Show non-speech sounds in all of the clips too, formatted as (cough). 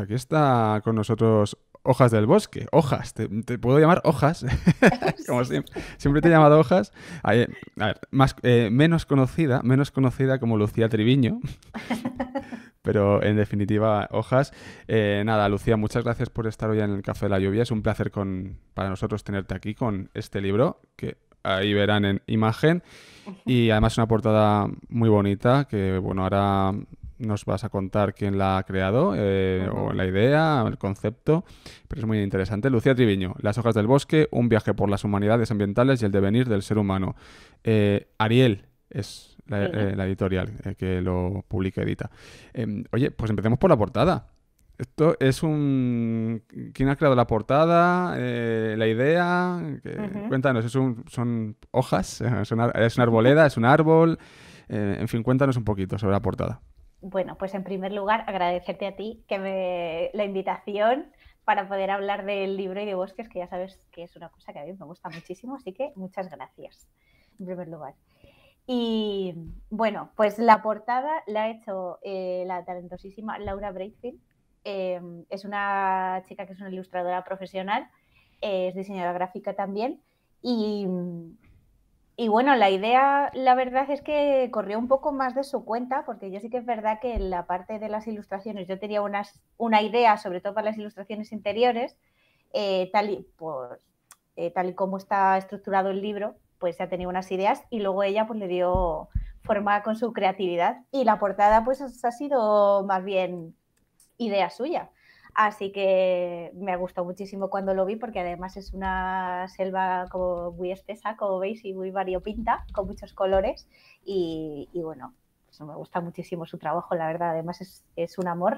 aquí está con nosotros Hojas del Bosque. Hojas, te, puedo llamar Hojas, (laughs) siempre. te he llamado Hojas. más, eh, menos conocida, menos conocida como Lucía Triviño. (laughs) Pero en definitiva, hojas. Eh, nada, Lucía, muchas gracias por estar hoy en el Café de la Lluvia. Es un placer para nosotros tenerte aquí con este libro, que ahí verán en imagen. Y además una portada muy bonita, que bueno, ahora nos vas a contar quién la ha creado eh, o la idea, el concepto, pero es muy interesante. Lucía Triviño, Las hojas del bosque, un viaje por las humanidades ambientales y el devenir del ser humano. Eh, Ariel es la, eh, editorial que lo publica y edita. Em, oye, pues empecemos por la portada. Esto es un... ¿Quién ha creado la portada? la idea... Cuéntanos, ¿son hojas? (laughs) ¿Es una, arboleda? ¿Es un árbol? en fin, cuéntanos un poquito sobre la portada. Bueno, pues en primer lugar agradecerte a ti que me, la invitación para poder hablar del libro y de bosques, que ya sabes que es una cosa que a mí me gusta muchísimo, así que muchas gracias en primer lugar. Y bueno, pues la portada la ha hecho eh, la talentosísima Laura Braithfield. Em, es una chica que es una ilustradora profesional, eh, es diseñadora gráfica también. Y y bueno, la idea, la verdad es que corrió un poco más de su cuenta, porque yo sí que es verdad que en la parte de las ilustraciones yo tenía unas, una idea, sobre todo para las ilustraciones interiores, eh, tal, y, pues, eh, tal y como está estructurado el libro, pues se ha tenido unas ideas y luego ella pues le dio forma con su creatividad y la portada pues ha sido más bien idea suya. Así que me gustó muchísimo cuando lo vi porque además es una selva como muy espesa, como veis, y muy variopinta, con muchos colores. Y, bueno, pues me gusta muchísimo su trabajo, la verdad, además es un amor.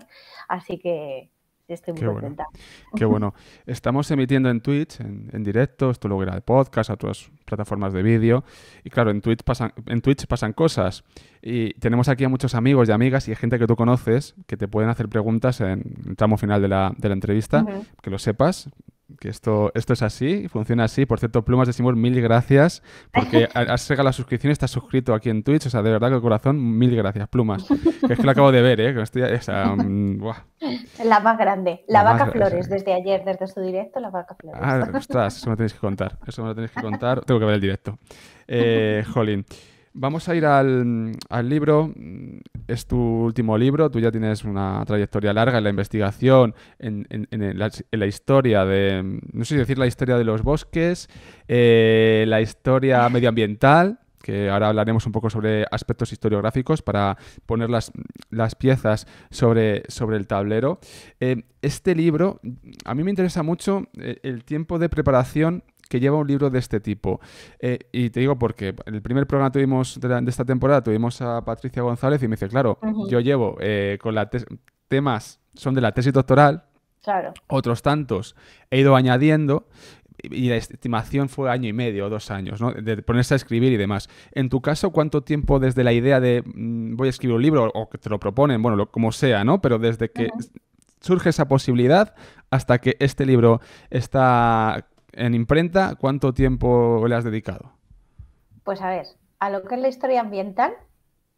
Así que muy Qué contenta. Bueno. Qué bueno. Estamos emitiendo en Twitch, en, directo, esto luego de podcast, a otras plataformas de vídeo. Y claro, en Twitch, pasan, en Twitch pasan cosas. Y tenemos aquí a muchos amigos y amigas y gente que tú conoces que te pueden hacer preguntas en el tramo final de la, entrevista, que lo sepas que esto, esto es así, funciona así. Por cierto, Plumas de mil gracias, porque has (laughs) regalado la suscripción, estás suscrito aquí en Twitch, o sea, de verdad que corazón, mil gracias, Plumas. Que es que lo acabo de ver, ¿eh? Mm, la más grande, la, vaca Flores, desde ayer, desde su directo, la vaca Flores. Ah, ostras, eso me lo tenéis que contar, eso me lo tenéis que contar, tengo que ver el directo. Eh, jolín. Vamos a ir al, libro. Es tu último libro. Tú ya tienes una trayectoria larga en la investigación, en, en, la, historia de. No sé si decir la historia de los bosques, eh, la historia medioambiental, que ahora hablaremos un poco sobre aspectos historiográficos para poner las, las piezas sobre, sobre, el tablero. Eh, este libro, a mí me interesa mucho eh, el tiempo de preparación que lleva un libro de este tipo. Eh, y te digo porque el primer programa tuvimos de, esta temporada tuvimos a Patricia González y me dice, claro, yo llevo eh, con la temas, son de la tesis doctoral, otros tantos he ido añadiendo y la estimación fue año y medio o dos años, ¿no? De ponerse a escribir y demás. En tu caso, ¿cuánto tiempo desde la idea de mm, voy a escribir un libro o que te lo proponen, bueno, como sea, ¿no? Pero desde que surge esa posibilidad hasta que este libro está en imprenta, ¿cuánto tiempo le has dedicado? Pues a ver, a lo que es la historia ambiental,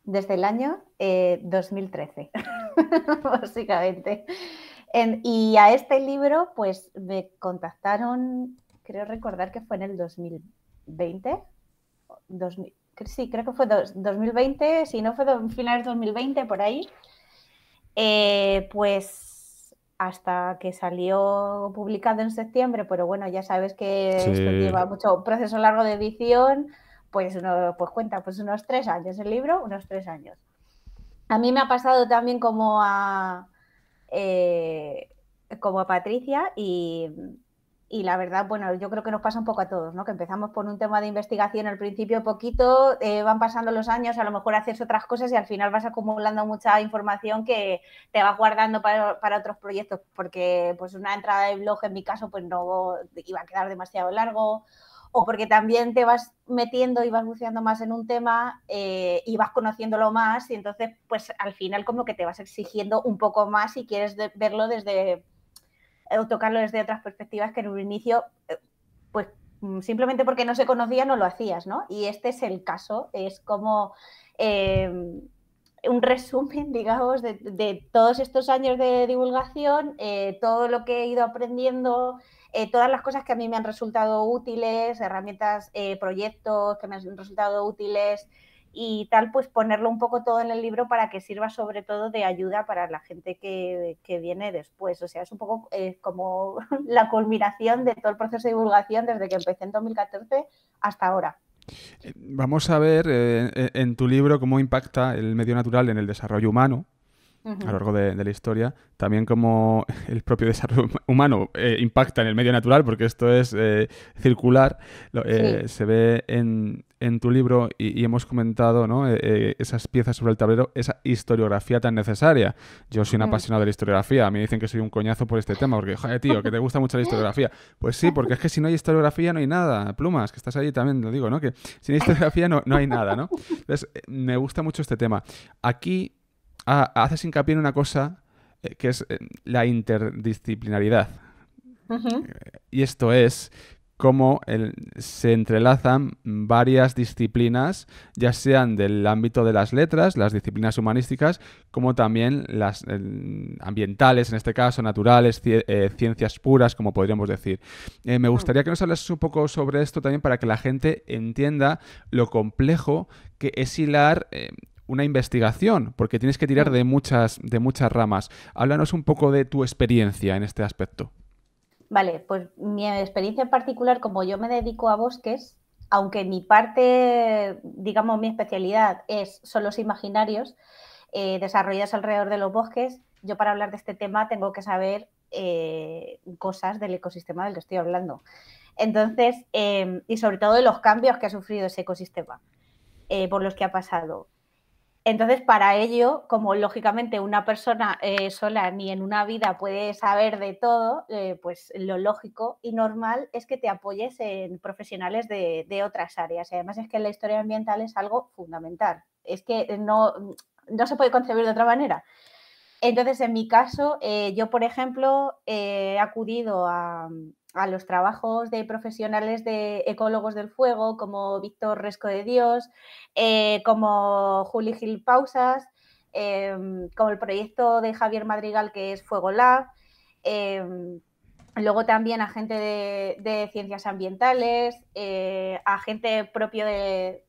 desde el año 2013, eh, (laughs) básicamente. y a este libro, pues me contactaron, creo recordar que fue en el 2020. sí, creo que fue 2020, si no fue do, finales 2020, por ahí. Eh, pues hasta que salió publicado en septiembre, pero bueno, ya sabes que lleva mucho proceso largo de edición, pues uno pues cuenta pues unos tres años el libro, unos tres años. A mí me ha pasado también como eh, como a Patricia y y la verdad, bueno, yo creo que nos pasa un poco a todos, ¿no? Que empezamos por un tema de investigación al principio poquito, eh, van pasando los años, a lo mejor haces otras cosas y al final vas acumulando mucha información que te vas guardando para, otros proyectos, porque pues una entrada de blog en mi caso pues no iba a quedar demasiado largo, o porque también te vas metiendo y vas buceando más en un tema eh, y vas conociéndolo más y entonces pues al final como que te vas exigiendo un poco más si quieres verlo desde o tocarlo desde otras perspectivas que en un inicio, eh, pues mm, simplemente porque no se conocía no lo hacías, ¿no? Y este es el caso, es como em, un resumen, (laughs) digamos, de, todos estos años de divulgación, eh, todo lo que he ido aprendiendo. Eh, todas las cosas que a mí me han resultado útiles, herramientas, proyectos que me han resultado útiles, y tal, pues ponerlo un poco todo en el libro para que sirva sobre todo de ayuda para la gente que, viene después. O sea, es un poco eh, como (laughs) la culminación de todo el proceso de divulgación desde que empecé en 2014 hasta ahora. Eh, vamos a ver eh, en tu libro cómo impacta el medio natural en el desarrollo humano, a lo largo de, la historia. También como (laughs) el propio desarrollo humano eh, impacta en el medio natural, porque esto es eh, circular, eh, se ve en, tu libro y, hemos comentado ¿no? esas piezas sobre el tablero, esa historiografía tan necesaria. Yo soy un apasionado de la historiografía, a mí dicen que soy un coñazo por este tema, porque, joder, tío, que te gusta mucho la historiografía. Pues sí, porque es que si no hay historiografía no hay nada. Plumas, que estás ahí también, lo digo, ¿no? Que sin historiografía no, no hay nada, ¿no? (laughs) Entonces, me gusta mucho este tema. Aquí ah, haces hincapié en una cosa eh, que es eh, la interdisciplinaridad. Eh, y esto es cómo se entrelazan varias disciplinas, ya sean del ámbito de las letras, las disciplinas humanísticas, como también las ambientales, en este caso, naturales, ciencias puras, como podríamos decir. me mm. gustaría que nos hablases un poco sobre esto también para que la gente entienda lo complejo que es hilar una investigación, porque tienes que tirar mm. de muchas, de muchas ramas. Háblanos un poco de tu experiencia en este aspecto. Vale, pues mi experiencia en particular, como yo me dedico a bosques, aunque mi parte, digamos, mi especialidad es, son los imaginarios eh, desarrollados alrededor de los bosques, yo para hablar de este tema tengo que saber eh, cosas del ecosistema del que estoy hablando. Entonces, eh, y sobre todo de los cambios que ha sufrido ese ecosistema, por los que ha pasado. Entonces, para ello, como lógicamente una persona eh, sola ni en una vida puede saber de todo, eh, pues lo lógico y normal es que te apoyes en profesionales de, otras áreas. Y además es que la historia ambiental es algo fundamental. Es que no, no se puede concebir de otra manera. Entonces, en mi caso, eh, yo, por ejemplo, he acudido a, a los trabajos de profesionales de ecólogos del fuego, como Víctor Resco de Dios, eh, como Juli Gil Pausas, em, como el proyecto de Javier Madrigal que es Fuego Lab, em, luego también a gente de, ciencias ambientales, eh, a gente propio de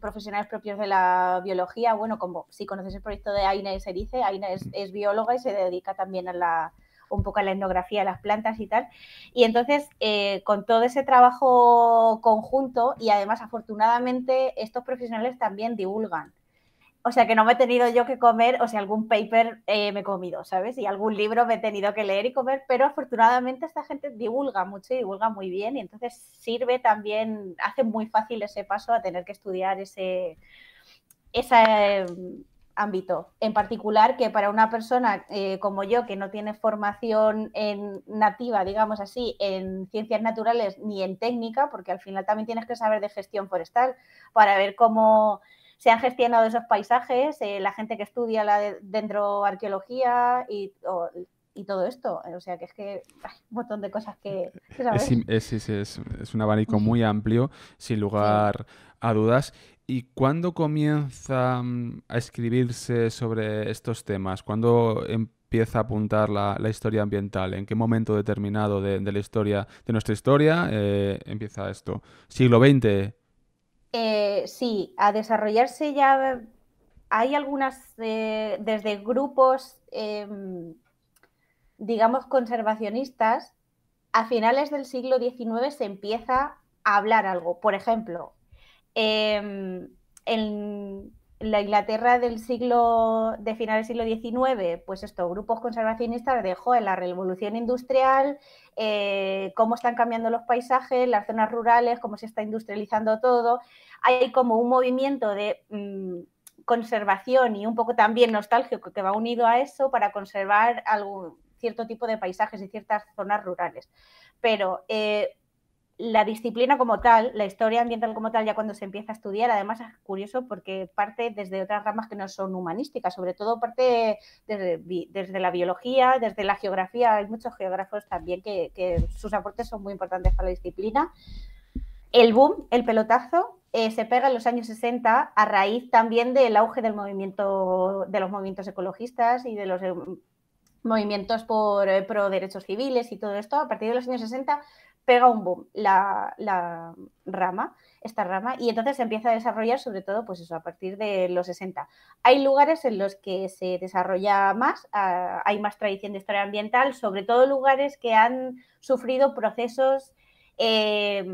profesionales propios de la biología, bueno, como si conoces el proyecto de Aine se dice, Aina es bióloga y se dedica también a la, un poco la etnografía de las plantas y tal. Y entonces, eh, con todo ese trabajo conjunto, y además afortunadamente estos profesionales también divulgan. O sea que no me he tenido yo que comer, o sea, algún paper eh, me he comido, ¿sabes? Y algún libro me he tenido que leer y comer, pero afortunadamente esta gente divulga mucho y divulga muy bien y entonces sirve también, hace muy fácil ese paso a tener que estudiar ese, esa, em, ámbito, En particular, que para una persona eh, como yo, que no tiene formación en nativa, digamos así, en ciencias naturales ni en técnica, porque al final también tienes que saber de gestión forestal para ver cómo se han gestionado esos paisajes, eh, la gente que estudia la de, arqueología y, todo esto. O sea, que es que hay un montón de cosas que... que es, sí, es, un abanico muy amplio, sin lugar a dudas. ¿Y cuándo comienza mm, a escribirse sobre estos temas? ¿Cuándo empieza a apuntar la, historia ambiental? ¿En qué momento determinado de, la historia, de nuestra historia, eh, empieza esto? ¿Siglo XX? Eh, sí, a desarrollarse ya hay algunas, desde grupos, em, digamos, conservacionistas, a finales del siglo XIX se empieza a hablar algo. Por ejemplo, Em, en la Inglaterra del siglo, de final del siglo XIX, pues esto, grupos conservacionistas dejó en la revolución industrial, eh, cómo están cambiando los paisajes, las zonas rurales, cómo se está industrializando todo. Hay como un movimiento de mm, conservación y un poco también nostálgico que va unido a eso para conservar algún cierto tipo de paisajes y ciertas zonas rurales. Pero eh, la disciplina como tal, la historia ambiental como tal, ya cuando se empieza a estudiar, además es curioso porque parte desde otras ramas que no son humanísticas, sobre todo parte desde, la biología, desde la geografía, hay muchos geógrafos también que, sus aportes son muy importantes para la disciplina. El boom, el pelotazo, eh, se pega en los años 60 a raíz también del auge del movimiento, de los movimientos ecologistas y de los eh, movimientos por eh, pro derechos civiles y todo esto, a partir de los años 60 pega un boom la, la, rama, esta rama, y entonces se empieza a desarrollar sobre todo, pues eso, a partir de los 60. Hay lugares en los que se desarrolla más, ah, hay más tradición de historia ambiental, sobre todo lugares que han sufrido procesos eh,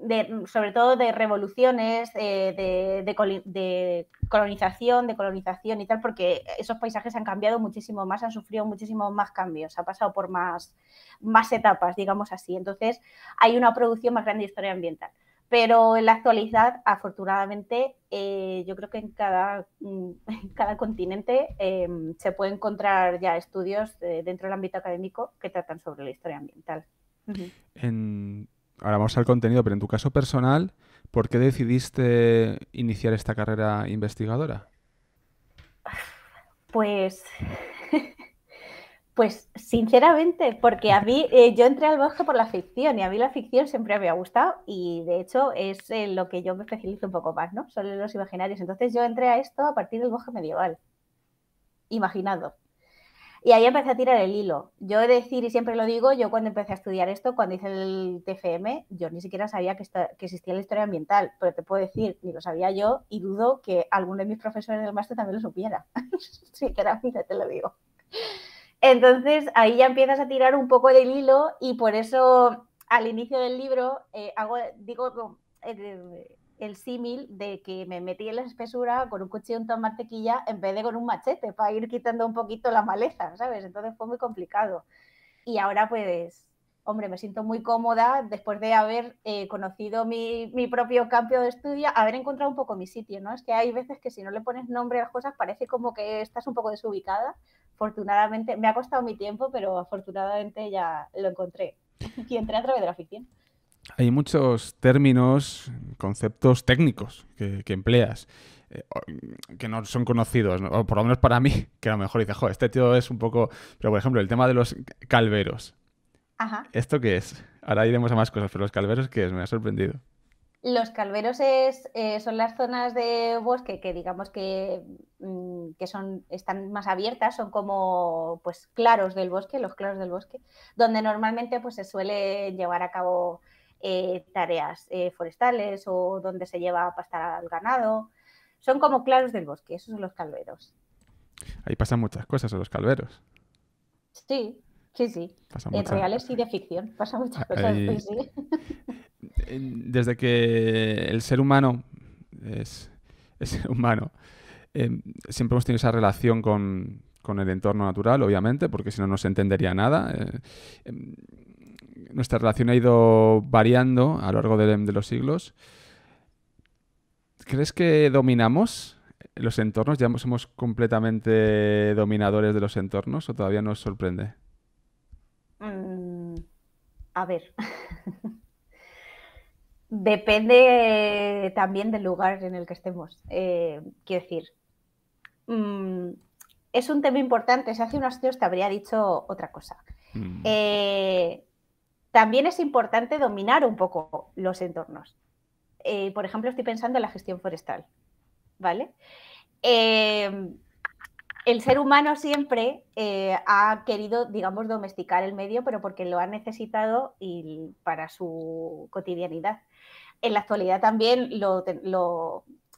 de, sobre todo de revoluciones, eh, de, colonización, de colonización y tal, porque esos paisajes han cambiado muchísimo más, han sufrido muchísimo más cambios, ha pasado por más, más etapas, digamos así. Entonces, hay una producción más grande de historia ambiental. Pero en la actualidad, afortunadamente, eh, yo creo que en cada, mm, (laughs) cada continente em, se puede encontrar ya estudios eh, dentro del ámbito académico que tratan sobre la historia ambiental. En ahora vamos al contenido, pero en tu caso personal, ¿por qué decidiste iniciar esta carrera investigadora? Pues, (laughs) pues sinceramente, porque a mí eh, yo entré al bosque por la ficción y a mí la ficción siempre me ha gustado y de hecho es eh, lo que yo me especializo un poco más, ¿no? Son los imaginarios. Entonces yo entré a esto a partir del bosque medieval, imaginado. Y ahí empecé a tirar el hilo. Yo he decir, y siempre lo digo, yo cuando empecé a estudiar esto, cuando hice el TFM, yo ni siquiera sabía que, existía la historia ambiental, pero te puedo decir, ni lo sabía yo y dudo que alguno de mis profesores del máster también lo supiera. Sinceramente (laughs) te lo digo. Entonces ahí ya empiezas a tirar un poco del hilo y por eso al inicio del libro eh, hago, digo, eh, el símil de que me metí en la espesura con un cuchillo un en mantequilla en vez de con un machete para ir quitando un poquito la maleza, ¿sabes? Entonces fue muy complicado. Y ahora pues, hombre, me siento muy cómoda después de haber eh, conocido mi, mi, propio cambio de estudio, haber encontrado un poco mi sitio, ¿no? Es que hay veces que si no le pones nombre a las cosas parece como que estás un poco desubicada. Afortunadamente, me ha costado mi tiempo, pero afortunadamente ya lo encontré. (laughs) Y entré a través de la ficción hay muchos términos, conceptos técnicos que, empleas eh, mm, que no son conocidos, o por lo menos para mí, (laughs) que a lo mejor dices, joder, este tío es un poco... Pero, por ejemplo, el tema de los calveros. Ajá. ¿Esto qué es? Ahora iremos a más cosas, pero los calveros, ¿qué es? Me ha sorprendido. Los calveros es, eh, son las zonas de bosque que digamos mm, que, son, están más abiertas, son como pues claros del bosque, los claros del bosque, donde normalmente pues, se suele llevar a cabo eh, tareas eh, forestales o donde se lleva a pastar al ganado. Son como claros del bosque, esos son los calveros. Ahí pasan muchas cosas en los calveros. Sí, sí, sí. en reales y de ficción, pasa muchas cosas. Pues (laughs) Desde que el ser humano es, humano, eh, siempre hemos tenido esa relación con, el entorno natural, obviamente, porque si no, no se entendería nada. Em, nuestra relación ha ido variando a lo largo de, los siglos. ¿Crees que dominamos los entornos? ¿Ya somos completamente dominadores de los entornos o todavía nos sorprende? Mm, a ver. (laughs) Depende también del lugar en el que estemos. Eh, quiero decir, mm, es un tema importante. Si hace unos años te habría dicho otra cosa. Mm. Eh, también es importante dominar un poco los entornos. Eh, por ejemplo, estoy pensando en la gestión forestal, ¿vale? Em, el ser humano siempre eh, ha querido, digamos, domesticar el medio, pero porque lo ha necesitado y para su cotidianidad. En la actualidad también lo,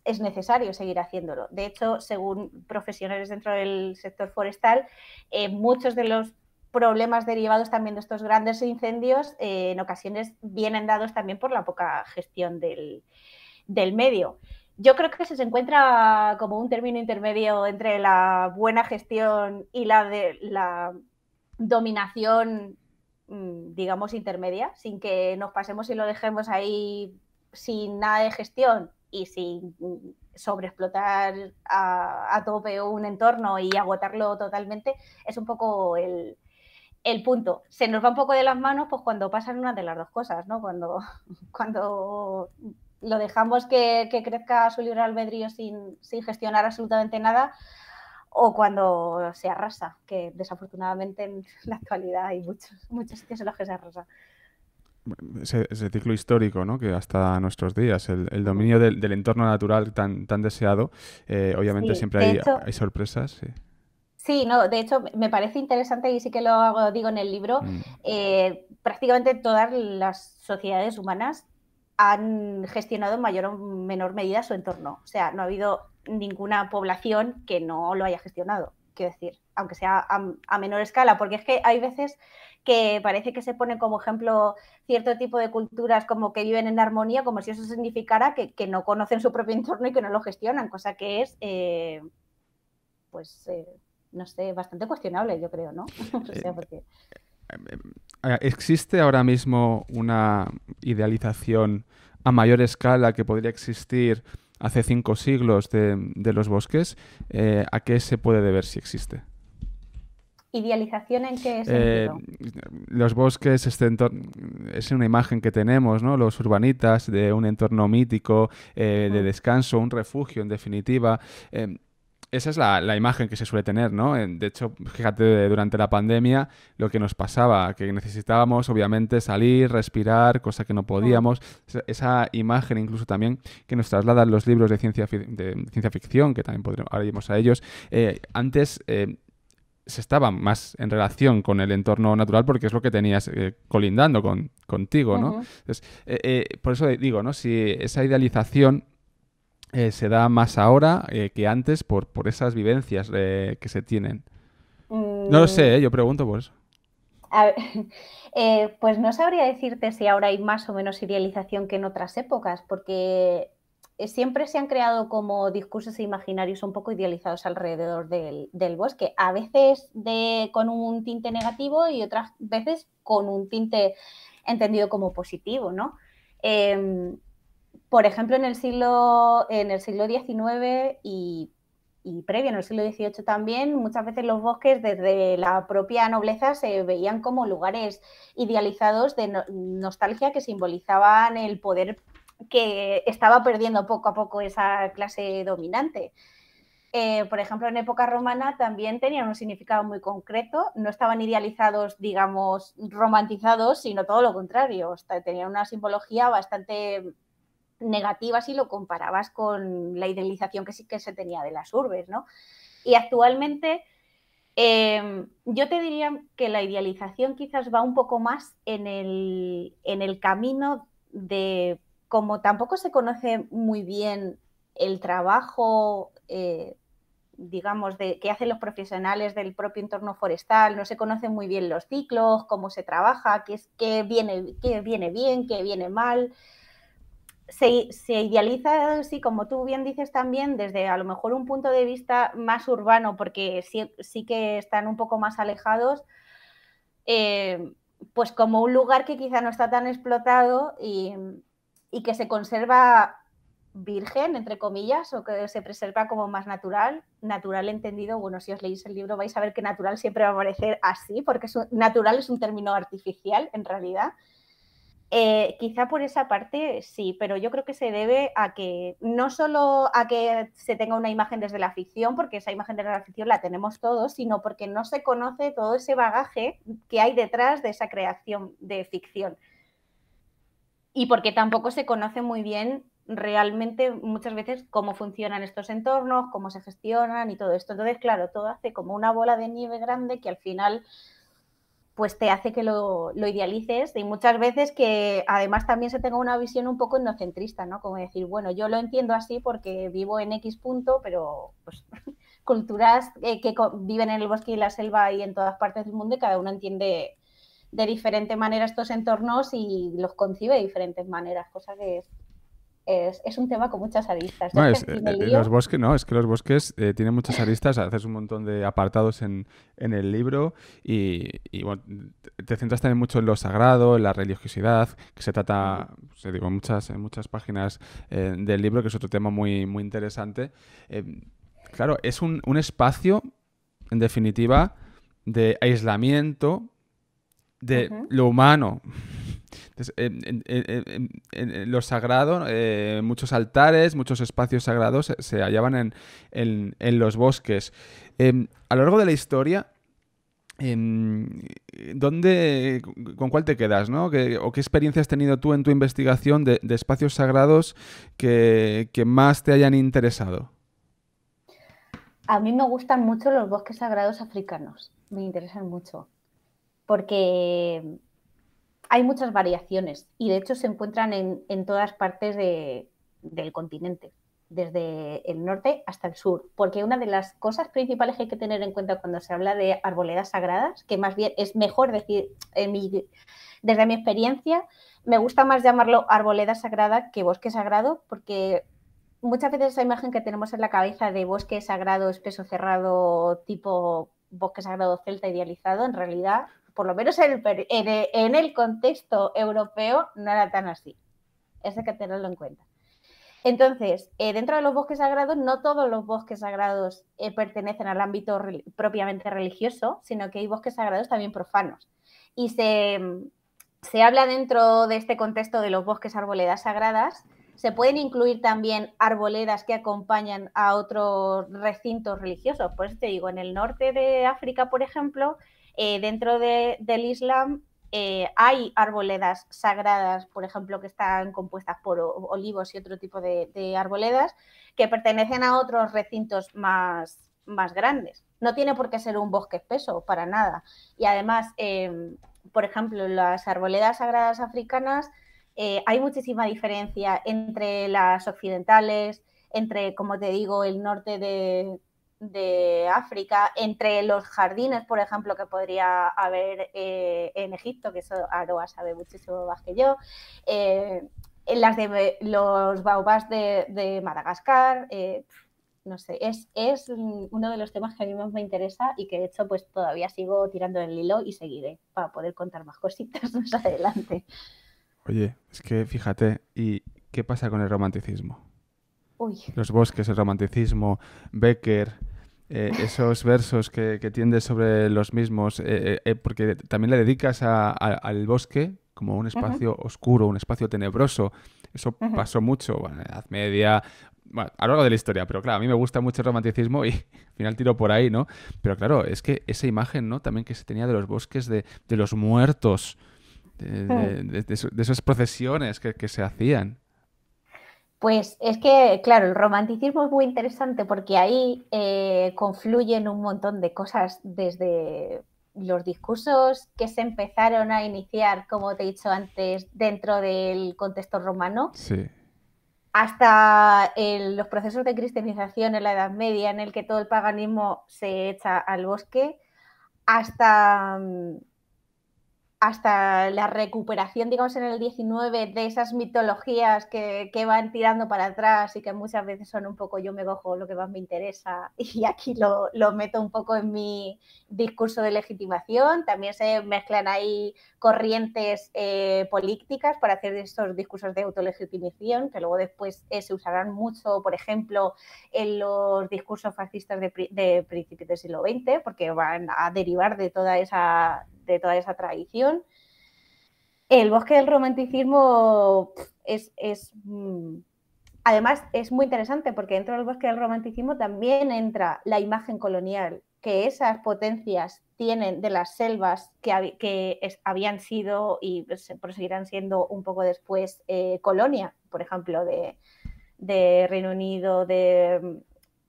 es necesario seguir haciéndolo. De hecho, según profesionales dentro del sector forestal, eh, muchos de los problemas derivados también de estos grandes incendios eh, en ocasiones vienen dados también por la poca gestión del, medio. Yo creo que se encuentra como un término intermedio entre la buena gestión y la de la dominación, mm, digamos, intermedia, sin que nos pasemos y lo dejemos ahí sin nada de gestión y sin sobreexplotar a, a tope un entorno y agotarlo totalmente, es un poco el, el punto, se nos va un poco de las manos pues cuando pasan una de las dos cosas, ¿no? Cuando, (laughs) cuando lo dejamos que, crezca su libre albedrío sin, gestionar absolutamente nada o cuando se arrasa, que desafortunadamente en (laughs) la actualidad hay muchos, muchos sitios en los que se arrasa. Ese, ese ciclo histórico ¿no? que hasta nuestros días, el, dominio del, entorno natural tan, tan deseado, eh, obviamente siempre hay, sorpresas. Sí. Sí, no, de hecho me parece interesante y sí que lo hago, digo en el libro, mm. eh, prácticamente todas las sociedades humanas han gestionado en mayor o menor medida su entorno. O sea, no ha habido ninguna población que no lo haya gestionado, quiero decir, aunque sea a, menor escala, porque es que hay veces que parece que se pone como ejemplo cierto tipo de culturas como que viven en armonía, como si eso significara que, no conocen su propio entorno y que no lo gestionan, cosa que es, eh, pues, eh, no sé, bastante cuestionable, yo creo, ¿no? (laughs) Eh, eh, eh, ¿Existe ahora mismo una idealización a mayor escala que podría existir hace cinco siglos de, los bosques? ¿A qué se puede deber si existe? ¿Idealización en qué sentido? los bosques, este es una imagen que tenemos, ¿no? Los urbanitas de un entorno mítico, de descanso, un refugio, en definitiva esa es la, imagen que se suele tener, ¿no? Eh, de hecho, fíjate, durante la pandemia lo que nos pasaba, que necesitábamos obviamente salir, respirar, cosa que no podíamos. Esa imagen incluso también que nos trasladan los libros de ciencia, de ciencia ficción, que también podríamos... ahora iremos a ellos. Eh, antes... Eh, se estaba más en relación con el entorno natural porque es lo que tenías colindando con, contigo, ¿no? por eso digo, ¿no? Si esa idealización eh, se da más ahora eh, que antes por, por esas vivencias eh, que se tienen? Mm. No lo sé, yo pregunto por eso. (laughs) pues no sabría decirte si ahora hay más o menos idealización que en otras épocas, porque siempre se han creado como discursos e imaginarios un poco idealizados alrededor del, bosque, a veces de, con un tinte negativo y otras veces con un tinte entendido como positivo, ¿no? Em, por ejemplo, en el siglo, en el siglo XIX y, previo en el siglo XVIII también, muchas veces los bosques desde la propia nobleza se veían como lugares idealizados de nostalgia que simbolizaban el poder que estaba perdiendo poco a poco esa clase dominante. Eh, por ejemplo, en época romana también tenían un significado muy concreto, no estaban idealizados, digamos, romantizados, sino todo lo contrario, tenían una simbología bastante negativas y lo comparabas con la idealización que sí que se tenía de las urbes, ¿no? Y actualmente em, yo te diría que la idealización quizás va un poco más en el, camino de, como tampoco se conoce muy bien el trabajo, eh, digamos, de, que hacen los profesionales del propio entorno forestal, no se conocen muy bien los ciclos, cómo se trabaja, es, viene, qué viene bien, qué viene mal se, idealiza, así, como tú bien dices también, desde a lo mejor un punto de vista más urbano, porque sí, que están un poco más alejados, eh, pues como un lugar que quizá no está tan explotado y, que se conserva virgen, entre comillas, o que se preserva como más natural, natural entendido, bueno, si os leéis el libro vais a ver que natural siempre va a aparecer así, porque natural es un término artificial en realidad, eh, quizá por esa parte sí, pero yo creo que se debe a que no solo a que se tenga una imagen desde la ficción, porque esa imagen desde la ficción la tenemos todos, sino porque no se conoce todo ese bagaje que hay detrás de esa creación de ficción. Y porque tampoco se conoce muy bien realmente muchas veces cómo funcionan estos entornos, cómo se gestionan y todo esto. Entonces, claro, todo hace como una bola de nieve grande que al final pues te hace que lo, lo, idealices y muchas veces que además también se tenga una visión un poco enocentrista, ¿no? Como decir, bueno, yo lo entiendo así porque vivo en X punto, pero pues (laughs) culturas eh, que viven en el bosque y la selva y en todas partes del mundo y cada uno entiende de diferente manera estos entornos y los concibe de diferentes maneras, cosa que es es, un tema con muchas aristas. Eh, eh, los bosques, no, es que los bosques eh, tienen muchas aristas, haces un montón de apartados en, el libro y, bueno, te centras también mucho en lo sagrado, en la religiosidad, que se trata, se digo, en muchas, en muchas páginas del libro, que es otro tema muy, muy interesante. claro, es un, un espacio, en definitiva, de aislamiento de lo humano, entonces, en, lo sagrado, eh, muchos altares, muchos espacios sagrados se, hallaban en, los bosques. Em, a lo largo de la historia, em, ¿con cuál te quedas? ¿O qué experiencia has tenido tú en tu investigación de, espacios sagrados que más te hayan interesado? A mí me gustan mucho los bosques sagrados africanos, me interesan mucho, porque hay muchas variaciones y de hecho se encuentran en, todas partes del continente, desde el norte hasta el sur, porque una de las cosas principales que hay que tener en cuenta cuando se habla de arboledas sagradas, que más bien es mejor decir, desde mi experiencia, me gusta más llamarlo arboleda sagrada que bosque sagrado, porque muchas veces esa imagen que tenemos en la cabeza de bosque sagrado, espeso cerrado, tipo bosque sagrado celta idealizado, en realidad por lo menos en el, contexto europeo, no era tan así. Eso hay que tenerlo en cuenta. Entonces, eh, dentro de los bosques sagrados, no todos los bosques sagrados eh, pertenecen al ámbito propiamente religioso, sino que hay bosques sagrados también profanos. Y se, se, habla dentro de este contexto de los bosques arboledas sagradas, se pueden incluir también arboledas que acompañan a otros recintos religiosos. Por eso te digo, en el norte de África, por ejemplo, eh, dentro del Islam eh, hay arboledas sagradas, por ejemplo, que están compuestas por olivos y otro tipo de, arboledas, que pertenecen a otros recintos más, más, grandes. No tiene por qué ser un bosque espeso, para nada. Y además, em, por ejemplo, las arboledas sagradas africanas, eh, hay muchísima diferencia entre las occidentales, entre, como te digo, el norte de, de África, entre los jardines, por ejemplo, que podría haber eh, en Egipto, que eso Aroa sabe muchísimo más que yo, eh, en las de los baobás de, Madagascar, eh, no sé, es, uno de los temas que a mí más me interesa y que de hecho pues todavía sigo tirando el hilo y seguiré para poder contar más cositas (laughs) más adelante. Oye, es que fíjate, ¿y qué pasa con el romanticismo? Uy. Los bosques, el romanticismo, Becker, eh, esos versos que, que, tiendes sobre los mismos, eh, eh, porque también le dedicas al bosque como un espacio oscuro, un espacio tenebroso. Eso pasó mucho en la Edad Media, a lo largo de la historia, pero claro, a mí me gusta mucho el romanticismo y (laughs) al final tiro por ahí, ¿no? Pero claro, es que esa imagen, ¿no? También que se tenía de los bosques, de, los muertos, de, esas procesiones que, que se hacían. Pues es que, claro, el romanticismo es muy interesante porque ahí eh, confluyen un montón de cosas desde los discursos que se empezaron a iniciar, como te he dicho antes, dentro del contexto romano, sí. hasta los procesos de cristianización en la Edad Media, en el que todo el paganismo se echa al bosque, hasta mm, hasta la recuperación, digamos, en el 19 de esas mitologías que, van tirando para atrás y que muchas veces son un poco yo me cojo lo que más me interesa (laughs) y aquí lo, meto un poco en mi discurso de legitimación. También se mezclan ahí corrientes eh, políticas para hacer estos discursos de autolegitimación que luego después eh, se usarán mucho, por ejemplo, en los discursos fascistas de principios del siglo XX porque van a derivar de toda esa de toda esa tradición. El bosque del romanticismo es, mm, además es muy interesante porque dentro del bosque del romanticismo también entra la imagen colonial que esas potencias tienen de las selvas que, que habían sido y proseguirán siendo un poco después eh, colonia, por ejemplo, de, de Reino Unido, de,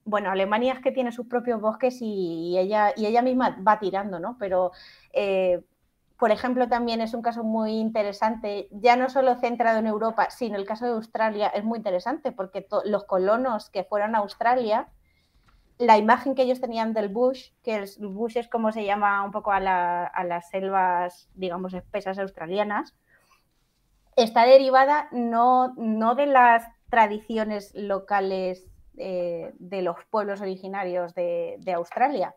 bueno, Alemania es que tiene sus propios bosques y, ella, y ella misma va tirando, ¿no? Pero, eh, por ejemplo, también es un caso muy interesante, ya no solo centrado en Europa, sino el caso de Australia es muy interesante porque los colonos que fueron a Australia, la imagen que ellos tenían del bush, que el bush es como se llama un poco a, a las selvas, digamos, espesas australianas, está derivada no, no de las tradiciones locales eh, de los pueblos originarios de, Australia,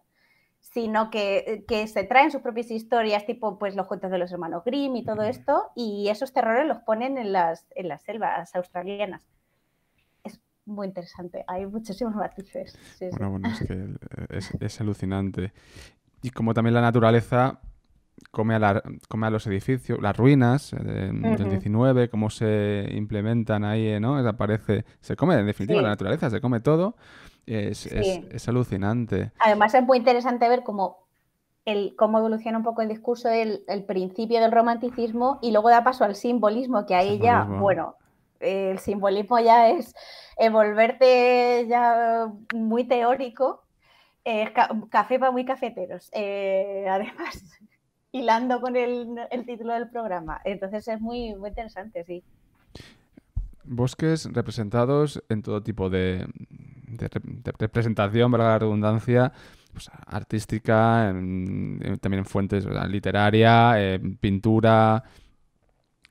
sino eh, que, se traen sus propias historias, tipo pues los cuentos de los hermanos Grimm y todo esto, y esos terrores los ponen en las, en las selvas australianas. Es muy interesante, hay muchísimos matices. bueno, es que (laughs) es alucinante. Y como también la naturaleza come a, los edificios, las ruinas eh, del 19, cómo se implementan ahí, eh, ¿no? Aparece, se come en definitiva la naturaleza, se come todo. Es, alucinante. Además es muy interesante ver cómo, el, cómo evoluciona un poco el discurso del principio del romanticismo y luego da paso al simbolismo, que ahí ya, bueno, el simbolismo ya es volverte ya muy teórico, eh, café para muy cafeteros. además, hilando con el, título del programa. Entonces es muy, interesante, sí. Bosques representados en todo tipo de, representación, para la redundancia, pues, artística, también en fuentes literarias literaria, pintura,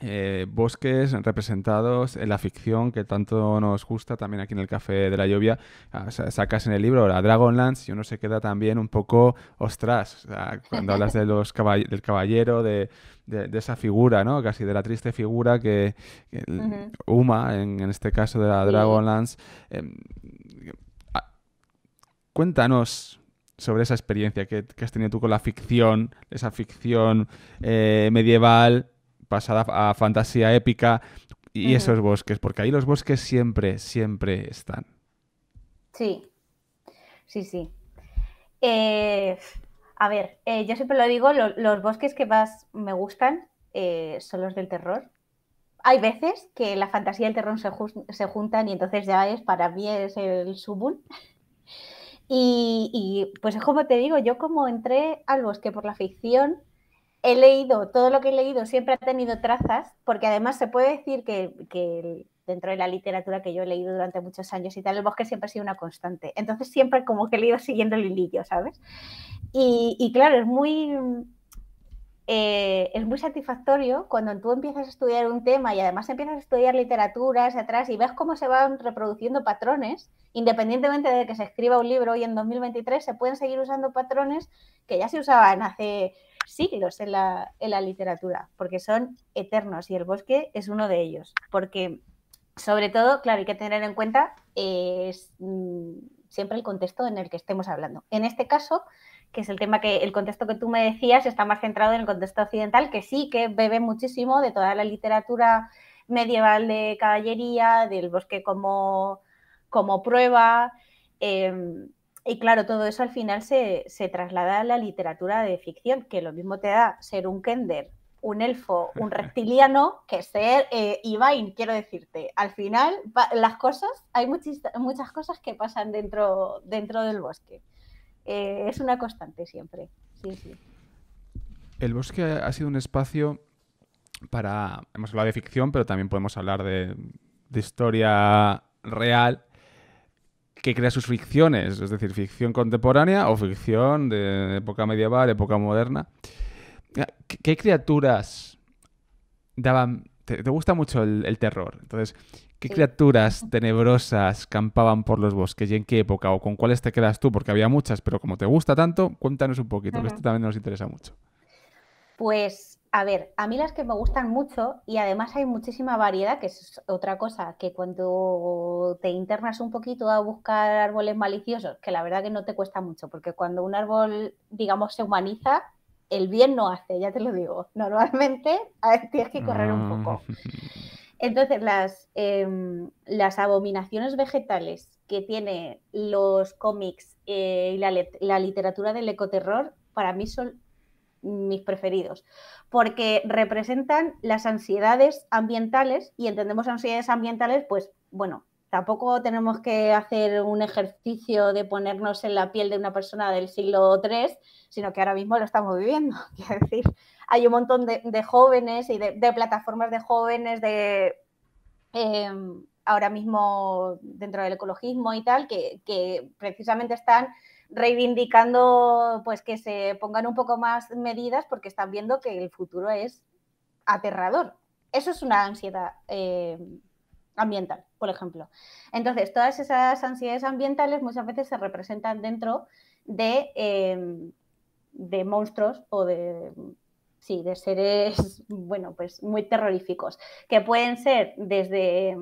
eh, bosques representados en la ficción que tanto nos gusta también aquí en el Café de la Lluvia. Ah, sacas en el libro la Dragonlance y uno se queda también un poco ostras cuando hablas de los del caballero, de, esa figura, ¿no? casi de la triste figura que, Uma, en, este caso de la Dragonlance. Em, ah, cuéntanos sobre esa experiencia que, has tenido tú con la ficción, esa ficción eh, medieval pasada a fantasía épica y esos bosques, porque ahí los bosques siempre, siempre están. Sí, sí, sí. Eh, a ver, eh, yo siempre lo digo, los bosques que más me gustan eh, son los del terror. Hay veces que la fantasía y el terror se, se juntan y entonces ya es, para mí es el subun. Y, y, pues es como te digo, yo como entré al bosque por la ficción, he leído, todo lo que he leído siempre ha tenido trazas, porque además se puede decir que, dentro de la literatura que yo he leído durante muchos años y tal, el bosque siempre ha sido una constante. Entonces siempre como que le he siguiendo el hilillo, ¿sabes? Y, claro, es muy... Eh, es muy satisfactorio cuando tú empiezas a estudiar un tema y además empiezas a estudiar literaturas atrás y ves cómo se van reproduciendo patrones, independientemente de que se escriba un libro hoy en 2023, se pueden seguir usando patrones que ya se usaban hace siglos en la, literatura, porque son eternos y el bosque es uno de ellos. Porque, sobre todo, claro, hay que tener en cuenta es, mm, siempre el contexto en el que estemos hablando. En este caso, que es el tema que el contexto que tú me decías está más centrado en el contexto occidental, que sí que bebe muchísimo de toda la literatura medieval de caballería, del bosque como, como prueba. Em, y claro, todo eso al final se, traslada a la literatura de ficción, que lo mismo te da ser un Kender, un elfo, un (laughs) reptiliano, que ser eh, quiero decirte. Al final, las cosas, hay muchas cosas que pasan dentro, dentro del bosque. Eh, es una constante siempre. Sí, sí. El bosque ha sido un espacio para. Hemos hablado de ficción, pero también podemos hablar de, de historia real que crea sus ficciones, es decir, ficción contemporánea o ficción de época medieval, época moderna. Ah, ¿Qué, criaturas daban... Te, gusta mucho el, terror, entonces, ¿qué criaturas (laughs) tenebrosas campaban por los bosques y en qué época o con cuáles te quedas tú? Porque había muchas, pero como te gusta tanto, cuéntanos un poquito, que esto también nos interesa mucho. Pues a ver, a mí las que me gustan mucho y además hay muchísima variedad, que es otra cosa, que cuando te internas un poquito a buscar árboles maliciosos, que la verdad que no te cuesta mucho, porque cuando un árbol, digamos, se humaniza, el bien no hace, ya te lo digo. Normalmente (laughs) tienes que correr un poco. Mm. Entonces, las, em, las abominaciones vegetales que tiene los cómics eh, y la, la literatura del ecoterror, para mí son mis preferidos porque representan las ansiedades ambientales y entendemos ansiedades ambientales, pues bueno, tampoco tenemos que hacer un ejercicio de ponernos en la piel de una persona del siglo III, sino que ahora mismo lo estamos viviendo. (laughs) Quiero decir, hay un montón de, jóvenes y de, plataformas de jóvenes de em, ahora mismo dentro del ecologismo y tal, que precisamente están reivindicando pues que se pongan un poco más medidas porque están viendo que el futuro es aterrador. Eso es una ansiedad eh, ambiental, por ejemplo. Entonces, todas esas ansiedades ambientales muchas veces se representan dentro de, eh, de monstruos o de sí, de seres, (laughs) bueno, pues muy terroríficos, que pueden ser desde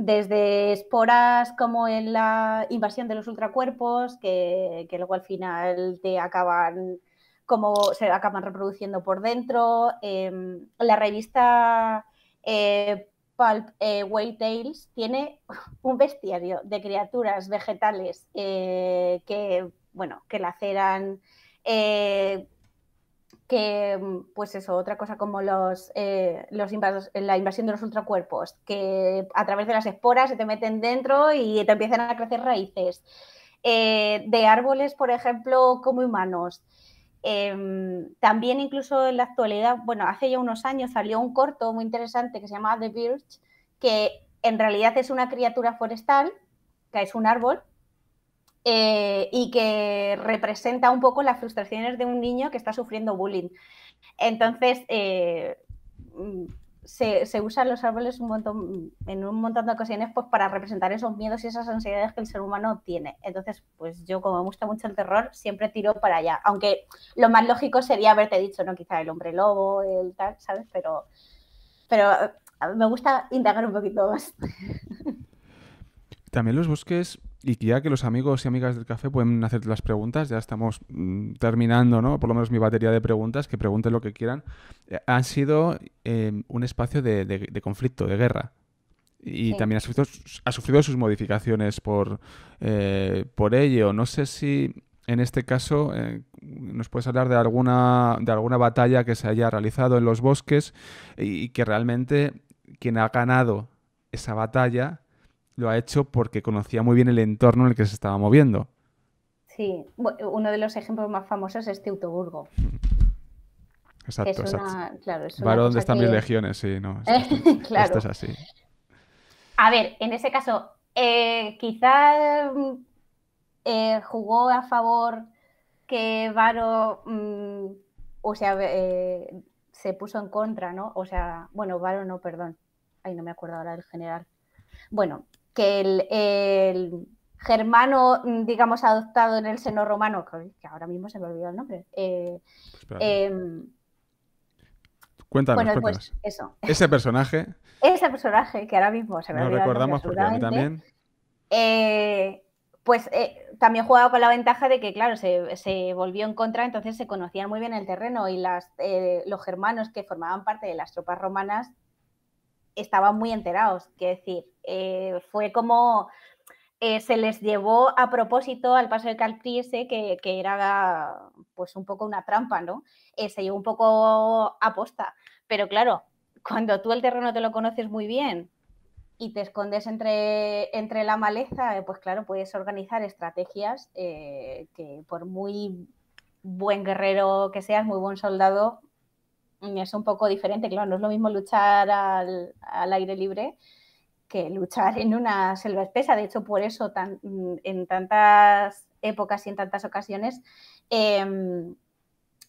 desde esporas como en la invasión de los ultracuerpos, que, luego al final te acaban como se acaban reproduciendo por dentro. Em, la revista eh, Pulp eh, Tales tiene un bestiario de criaturas vegetales eh, que, bueno, que laceran eh, que mm, pues eso, otra cosa como los, eh, la invasión de los ultracuerpos, que a través de las esporas se te meten dentro y te empiezan a crecer raíces. Eh, de árboles, por ejemplo, como humanos. Em, también incluso en la actualidad, bueno, hace ya unos años salió un corto muy interesante que se llama The Birch, que en realidad es una criatura forestal, que es un árbol, eh, y que representa un poco las frustraciones de un niño que está sufriendo bullying. Entonces, eh, mm, se, usan los árboles un montón, en un montón de ocasiones pues, para representar esos miedos y esas ansiedades que el ser humano tiene. Entonces, pues yo como me gusta mucho el terror, siempre tiro para allá. Aunque lo más lógico sería haberte dicho, ¿no? Quizá el hombre lobo, el tal, ¿sabes? Pero, pero eh, me gusta indagar un poquito más. También los bosques y ya que los amigos y amigas del café pueden hacerte las preguntas, ya estamos mm, terminando, ¿no? Por lo menos mi batería de preguntas, que pregunten lo que quieran, eh, han sido em, un espacio de, conflicto, de guerra. Y también ha sufrido, ha sufrido sus modificaciones por, eh, por ello. No sé si en este caso eh, nos puedes hablar de alguna, de alguna batalla que se haya realizado en los bosques y que realmente quien ha ganado esa batalla lo ha hecho porque conocía muy bien el entorno en el que se estaba moviendo. Sí, uno de los ejemplos más famosos es Teutoburgo. Exacto, exacto. Varo, claro, están mis legiones, sí, no. Esto, (laughs) claro. Esto es así. A ver, en ese caso, eh, quizá eh, jugó a favor que Varo, mm, o sea, eh, se puso en contra, ¿no? O sea, bueno, Varo no, perdón. Ay, no me acuerdo ahora del general. Bueno, que el, germano, mm, digamos, adoptado en el seno romano, que ahora mismo se me olvidó el nombre. Eh, pues em, cuéntanos, pues Ese personaje. Ese personaje que ahora mismo se me olvidó. Lo recordamos porque a mí también. Eh, pues eh, también jugaba con la ventaja de que, claro, se, volvió en contra, entonces se conocían muy bien el terreno y las, eh, los germanos que formaban parte de las tropas romanas estaban muy enterados. Quiero decir, eh, fue como eh, se les llevó a propósito al paso de Caltriese, que, era pues un poco una trampa, ¿no? Eh, se llevó un poco a posta. Pero claro, cuando tú el terreno te lo conoces muy bien y te escondes entre, entre la maleza, pues claro, puedes organizar estrategias que por muy buen guerrero que seas, muy buen soldado, es un poco diferente. Claro, no es lo mismo luchar al, al aire libre que luchar en una selva espesa. De hecho, por eso mm, en tantas épocas y en tantas ocasiones em,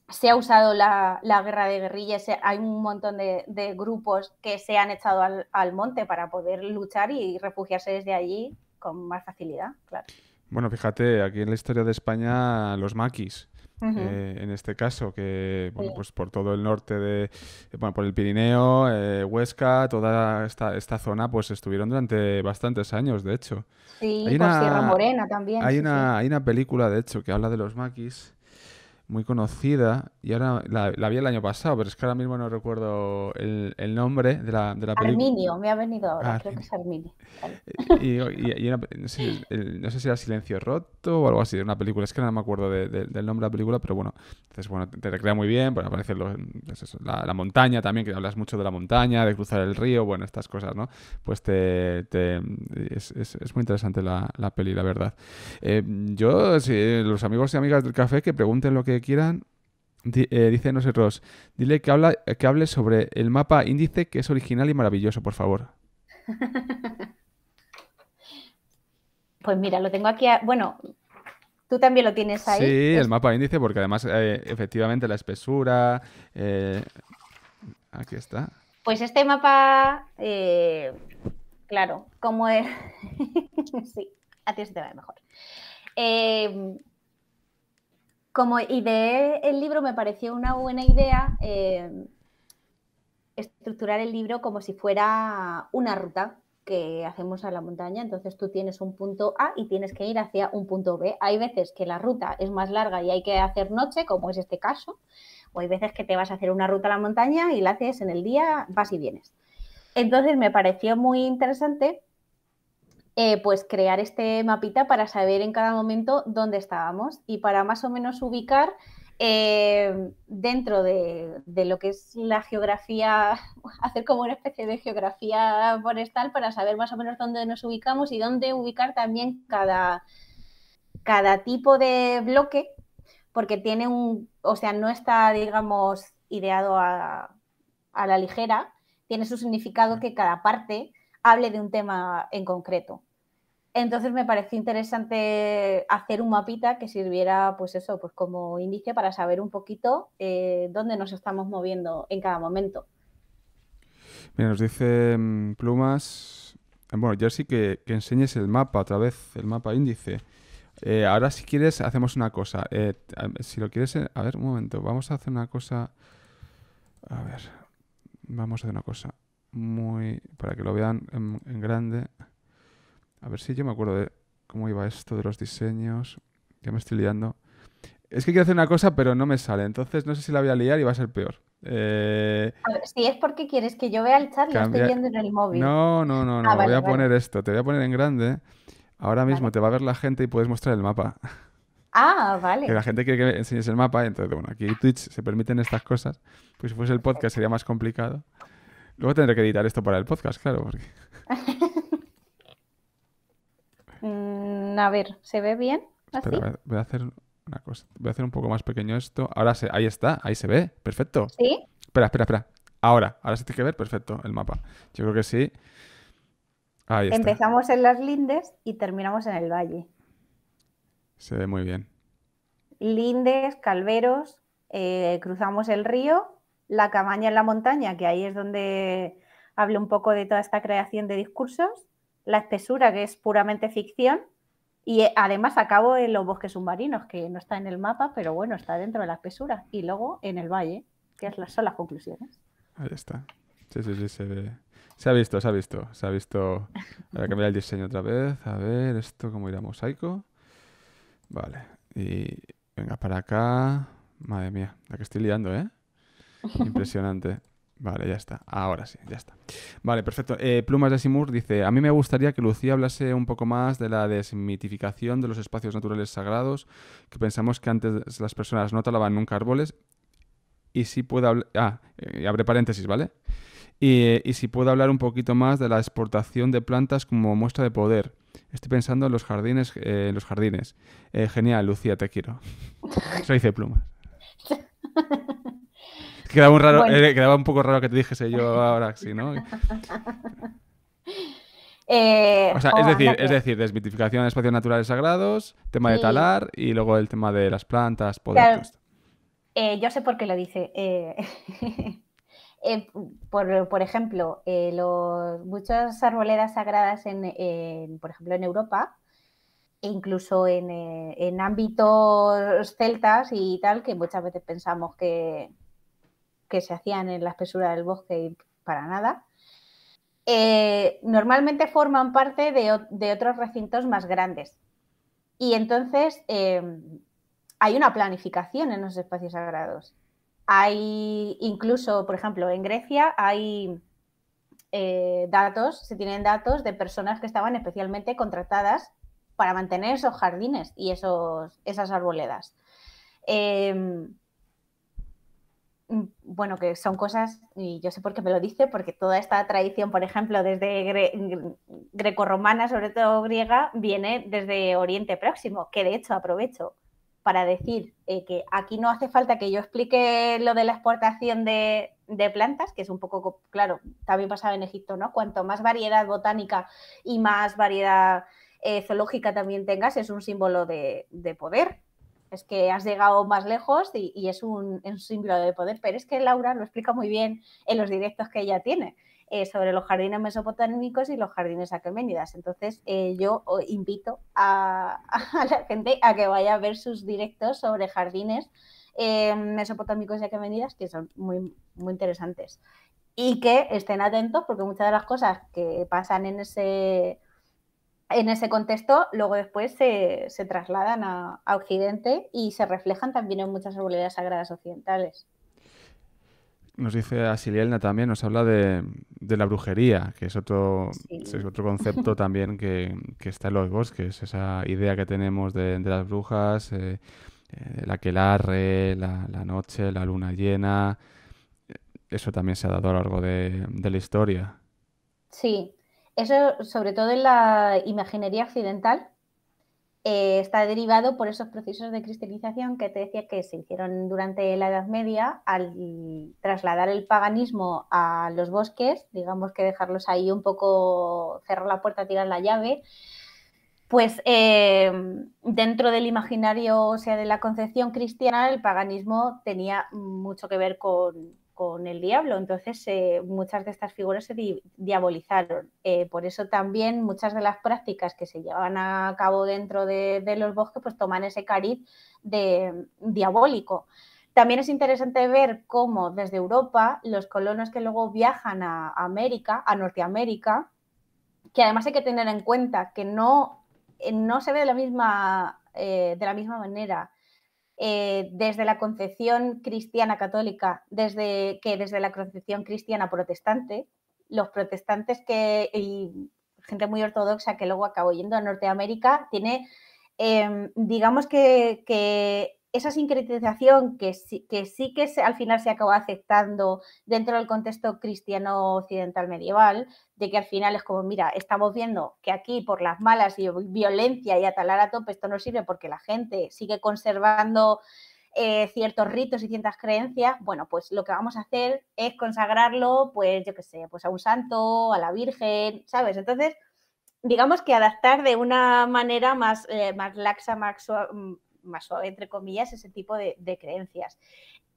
se ha usado la, guerra de guerrillas. Eh, hay un montón de, grupos que se han echado al, monte para poder luchar y refugiarse desde allí con más facilidad, claro. Bueno, fíjate, aquí en la historia de España, los maquis. Eh, en este caso, que bueno, pues por todo el norte de, bueno, por el Pirineo, eh, Huesca, toda esta, esta zona, pues estuvieron durante bastantes años, de hecho. Sí, hay por una, Sierra Morena también. Hay, una, hay una película, de hecho, que habla de los maquis, muy conocida y ahora la, vi el año pasado, pero es que ahora mismo no recuerdo el, el nombre de la, de la película. Arminio, me ha venido ahora, ah, creo que es Arminio. Y, una, no, sé, si era Silencio Roto o algo así, una película, es que no me acuerdo del nombre de la película, pero bueno, entonces bueno, te, recrea muy bien, bueno, aparece pues la, montaña también, que hablas mucho de la montaña, de cruzar el río, bueno, estas cosas, ¿no? Pues te, es, es, muy interesante la, la peli, la verdad. Eh, yo, si, los amigos y amigas del café que pregunten lo que quieran. Eh, dice nosotros. dile que, habla, que hable sobre el mapa índice que es original y maravilloso, por favor. (laughs) Pues mira, lo tengo aquí. Bueno, tú también lo tienes ahí. Sí, el mapa índice, porque además, eh, efectivamente, la espesura. Eh, aquí está. Pues este mapa, claro, como es. (laughs) sí, a ti se te va mejor como ideé el libro, me pareció una buena idea eh, estructurar el libro como si fuera una ruta que hacemos a la montaña. Entonces tú tienes un punto A y tienes que ir hacia un punto B. Hay veces que la ruta es más larga y hay que hacer noche, como es este caso, o hay veces que te vas a hacer una ruta a la montaña y la haces en el día, vas y vienes. Entonces me pareció muy interesante eh, pues crear este mapita para saber en cada momento dónde estábamos y para más o menos ubicar eh, dentro de, lo que es la geografía, (laughs) hacer como una especie de geografía forestal para saber más o menos dónde nos ubicamos y dónde ubicar también cada, cada tipo de bloque, porque tiene un, o sea, no está, digamos, ideado a, a la ligera, tiene su significado que cada parte hable de un tema en concreto. Entonces me pareció interesante hacer un mapita que sirviera, pues eso, pues como índice para saber un poquito eh, dónde nos estamos moviendo en cada momento. Mira, nos dice mm, Plumas, eh, bueno, yo sí que, enseñes el mapa a través el mapa índice. Eh, ahora si quieres hacemos una cosa. si lo quieres, a ver, un momento, vamos a hacer una cosa. A ver, vamos a hacer una cosa muy... para que lo vean en, grande. A ver si yo me acuerdo de cómo iba esto de los diseños. que me estoy liando. Es que quiero hacer una cosa, pero no me sale. Entonces no sé si la voy a liar y va a ser peor. Eh, si es porque quieres que yo vea el chat, y lo estoy viendo en el móvil. No, no, no, no. Ah, voy a poner esto. Te voy a poner en grande. Ahora mismo te va a ver la gente y puedes mostrar el mapa. Ah, vale. la gente quiere que me enseñes el mapa. entonces, bueno, aquí Twitch se permiten estas cosas. Pues si fuese el podcast sería más complicado. Luego tendré que editar esto para el podcast, claro. Porque... (laughs) Mm, a ver, ¿se ve bien? Espera, voy a hacer una cosa. Voy a hacer un poco más pequeño esto. Ahora ahí está, ahí se ve. Perfecto. ¿Sí? Espera, espera, espera. Ahora, ahora se tiene que ver perfecto el mapa. Yo creo que sí. Empezamos en las lindes y terminamos en el valle. Se ve muy bien. Lindes, calveros, eh, cruzamos el río la cabaña en la montaña, que ahí es donde hablo un poco de toda esta creación de discursos. La espesura, que es puramente ficción. Y eh, además acabo en los bosques submarinos, que no está en el mapa, pero bueno, está dentro de la espesura. Y luego en el valle, que son las conclusiones. Ahí está. Sí, sí, sí, se ve. Se ha visto, se ha visto, se ha visto. a cambiar el diseño otra vez. A ver, esto cómo irá mosaico. Vale. Y venga, para acá. Madre mía, la que estoy liando, ¿eh? (laughs) Impresionante. Vale, ya está. Ahora sí, ya está. Vale, perfecto. Eh, Plumas de Simur dice, a mí me gustaría que Lucía hablase un poco más de la desmitificación de los espacios naturales sagrados, que pensamos que antes las personas no talaban nunca árboles, y si puedo hablar... Ah, eh, abre paréntesis, ¿vale? Y, si puedo hablar un poquito más de la exportación de plantas como muestra de poder. Estoy pensando en los jardines. Eh, los jardines. Eh, genial, Lucía, te quiero. (laughs) Eso dice Plumas. (laughs) Eh, quedaba un, poco raro que te dijese yo ahora, sí, ¿no? (laughs) Eh, es oh, decir, es decir, desmitificación de espacios naturales sagrados, tema de talar y luego el tema de las plantas, eh, yo sé por qué lo dice. (laughs) por, ejemplo, los, muchas arboledas sagradas, en, por ejemplo, en Europa, e incluso en ámbitos celtas y tal, que muchas veces pensamos que, que se hacían en la espesura del bosque y para nada, eh, normalmente forman parte de, otros recintos más grandes. Y entonces em, hay una planificación en los espacios sagrados. Hay incluso, por ejemplo, en Grecia hay eh, datos, se tienen datos de personas que estaban especialmente contratadas para mantener esos jardines y esos, esas arboledas. Em, Mm, bueno, que son cosas, y yo sé por qué me lo dice, porque toda esta tradición, por ejemplo, desde greco grecorromana, sobre todo griega, viene desde Oriente Próximo, que de hecho aprovecho para decir eh, que aquí no hace falta que yo explique lo de la exportación de, plantas, que es un poco, claro, también pasaba en Egipto, ¿no? Cuanto más variedad botánica y más variedad eh, zoológica también tengas, es un símbolo de poder es que has llegado más lejos y, es un, símbolo de poder. Pero es que Laura lo explica muy bien en los directos que ella tiene. Eh, sobre los jardines mesopotámicos y los jardines aquemenidas. Entonces, eh, yo invito a, la gente a que vaya a ver sus directos sobre jardines eh, mesopotámicos y aquemenidas, que son muy, muy interesantes. Y que estén atentos, porque muchas de las cosas que pasan en ese en ese contexto, luego después se, trasladan a, Occidente y se reflejan también en muchas obleas sagradas occidentales. Nos dice Asilielna también, nos habla de, la brujería, que es otro, (laughs) concepto también que, está en los bosques, esa idea que tenemos de, las brujas, eh, eh la re, la, la noche, la luna llena. Eso también se ha dado a lo largo de la historia. Sí, eso, sobre todo en la imaginería occidental, eh, está derivado por esos procesos de cristalización que te decía que se hicieron durante la Edad Media al trasladar el paganismo a los bosques, digamos que dejarlos ahí un poco, cerrar la puerta, tirar la llave. Pues eh, dentro del imaginario, o sea, de la concepción cristiana, el paganismo tenía mucho que ver con, con el diablo. Entonces, eh, muchas de estas figuras se diabolizaron. Eh, por eso también muchas de las prácticas que se llevaban a cabo dentro de, los bosques, pues toman ese cariz de, diabólico. También es interesante ver cómo desde Europa los colonos que luego viajan a América, a Norteamérica, que además hay que tener en cuenta que no, eh, no se ve de la misma, de la misma manera eh, desde la concepción cristiana católica, desde que desde la concepción cristiana protestante, los protestantes que y gente muy ortodoxa que luego acabó yendo a Norteamérica tiene, em, digamos que esa sincretización que sí que, sí que al final se acabó aceptando dentro del contexto cristiano occidental medieval, de que al final es como, mira, estamos viendo que aquí por las malas y violencia y atalar a tope esto no sirve porque la gente sigue conservando eh, ciertos ritos y ciertas creencias, bueno, pues lo que vamos a hacer es consagrarlo, pues yo qué sé, pues a un santo, a la Virgen, ¿sabes? Entonces, digamos que adaptar de una manera más, eh, más laxa, más mm, más entre comillas, ese tipo de, creencias.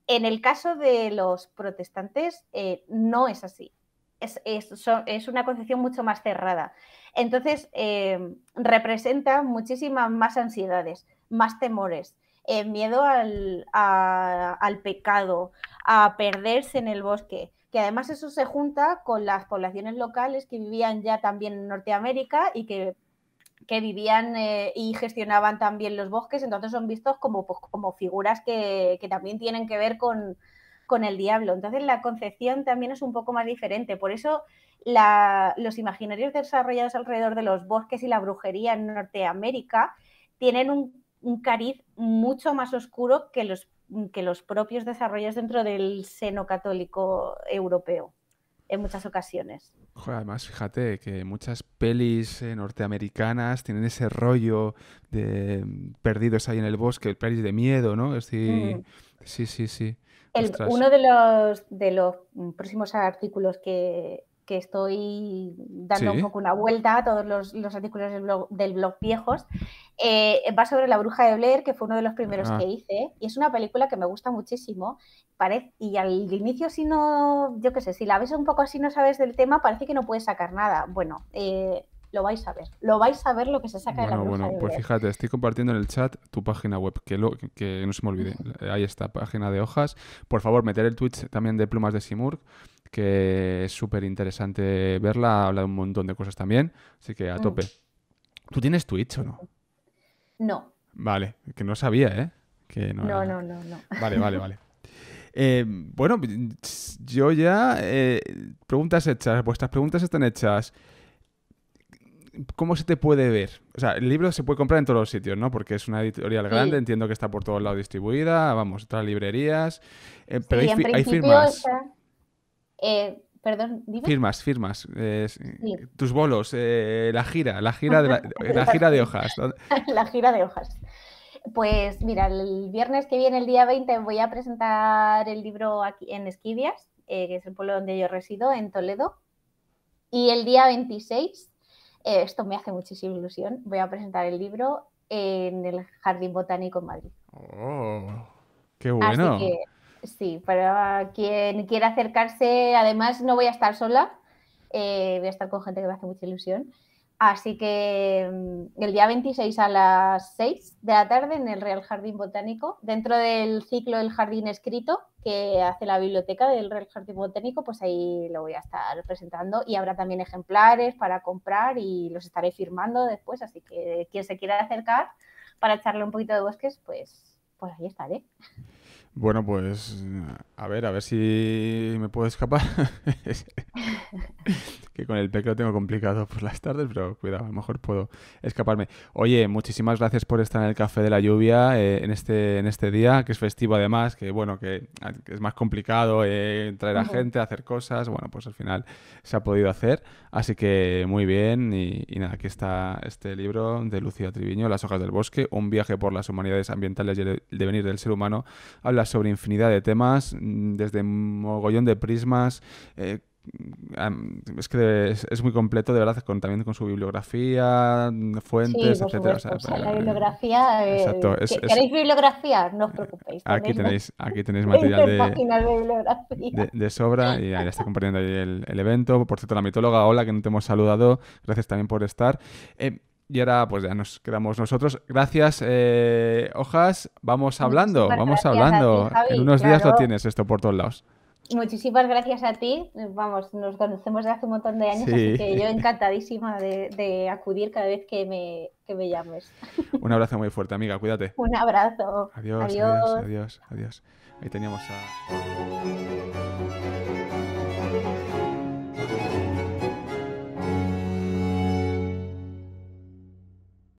En el caso de los protestantes, eh, no es así. Es, una concepción mucho más cerrada. Entonces, eh, representa muchísimas más ansiedades, más temores, eh, miedo al, al pecado, a perderse en el bosque, que además eso se junta con las poblaciones locales que vivían ya también en Norteamérica y que que vivían eh, y gestionaban también los bosques, entonces son vistos como, pues, como figuras que, también tienen que ver con, el diablo. Entonces la concepción también es un poco más diferente, por eso los imaginarios desarrollados alrededor de los bosques y la brujería en Norteamérica tienen un, un cariz mucho más oscuro que los, que los propios desarrollos dentro del seno católico europeo en muchas ocasiones. además, fíjate que muchas pelis eh, norteamericanas tienen ese rollo de mm, perdidos ahí en el bosque, el pelis de miedo, ¿no? Mm. Sí, sí, sí. uno de los, de los mm, próximos artículos que, que estoy dando un poco una vuelta a todos los, artículos del blog, viejos, eh, va sobre La Bruja de Blair, que fue uno de los primeros ah. que hice, y es una película que me gusta muchísimo, y al inicio si no, yo qué sé, si la ves un poco así no sabes del tema, parece que no puedes sacar nada. Bueno, eh, lo vais a ver, lo vais a ver lo que se saca de La Bruja Bueno, de pues fíjate, estoy compartiendo en el chat tu página web, que, que no se me olvide, (laughs) ahí está, página de hojas. Por favor, meter el Twitch también de Plumas de Simurg que es súper interesante verla, habla de un montón de cosas también, así que a mm. tope. ¿Tú tienes Twitch o no? No. Vale, que no sabía, ¿eh? Que no, no, no, no, Vale, vale, vale. Eh, bueno, yo ya. Eh, preguntas hechas, vuestras preguntas están hechas. ¿Cómo se te puede ver? O sea, el libro se puede comprar en todos los sitios, ¿no? Porque es una editorial grande, entiendo que está por todos lados distribuida, vamos, otras librerías. Eh, pero hay, firmas. Eh, perdón, Firmas, firmas. Eh, tus bolos, eh, la gira, la gira de, la, (laughs) gira de hojas. (laughs) la gira de hojas. Pues mira, el viernes que viene, el día 20, voy a presentar el libro aquí en Esquivias, que es el pueblo donde yo resido, en Toledo. Y el día 26, esto me hace muchísima ilusión, voy a presentar el libro en el Jardín Botánico en Madrid. Oh, ¡Qué bueno! Sí, para quien quiera acercarse, además no voy a estar sola, eh, voy a estar con gente que me hace mucha ilusión. Así que mm, el día 26 a las 6 de la tarde en el Real Jardín Botánico, dentro del ciclo del jardín escrito que hace la biblioteca del Real Jardín Botánico, pues ahí lo voy a estar presentando y habrá también ejemplares para comprar y los estaré firmando después, así que quien se quiera acercar para echarle un poquito de bosques, pues, pues ahí estaré. Bueno, pues a ver, a ver si me puedo escapar. (laughs) que con el pecado tengo complicado por las tardes, pero cuidado, a lo mejor puedo escaparme. Oye, muchísimas gracias por estar en el Café de la Lluvia eh, en, este, en este día, que es festivo además, que bueno, que, es más complicado eh, traer a gente, hacer cosas. Bueno, pues al final se ha podido hacer. Así que muy bien. Y, nada, aquí está este libro de Lucía Triviño, Las hojas del bosque, un viaje por las humanidades ambientales y el devenir del ser humano habla sobre infinidad de temas, mm, desde mogollón de prismas. Eh, es que es, muy completo, de verdad, con, también con su bibliografía, fuentes, etcétera. la bibliografía. ¿Queréis bibliografía? No os preocupéis. Aquí tenéis, aquí (laughs) tenéis material de, sobra y ahí está compartiendo el, evento. Por cierto, la mitóloga, hola, que no te hemos saludado. Gracias también por estar. Eh, y ahora pues ya nos quedamos nosotros. Gracias, eh, Hojas. Vamos hablando, vamos hablando. en unos días lo tienes esto por todos lados. Muchísimas gracias a ti. Vamos, nos conocemos desde hace un montón de años, así que yo encantadísima de, acudir cada vez que me, me llames. Un abrazo muy fuerte, amiga. Cuídate. Un abrazo. Adiós, adiós, adiós. adiós. adiós. Ahí teníamos a...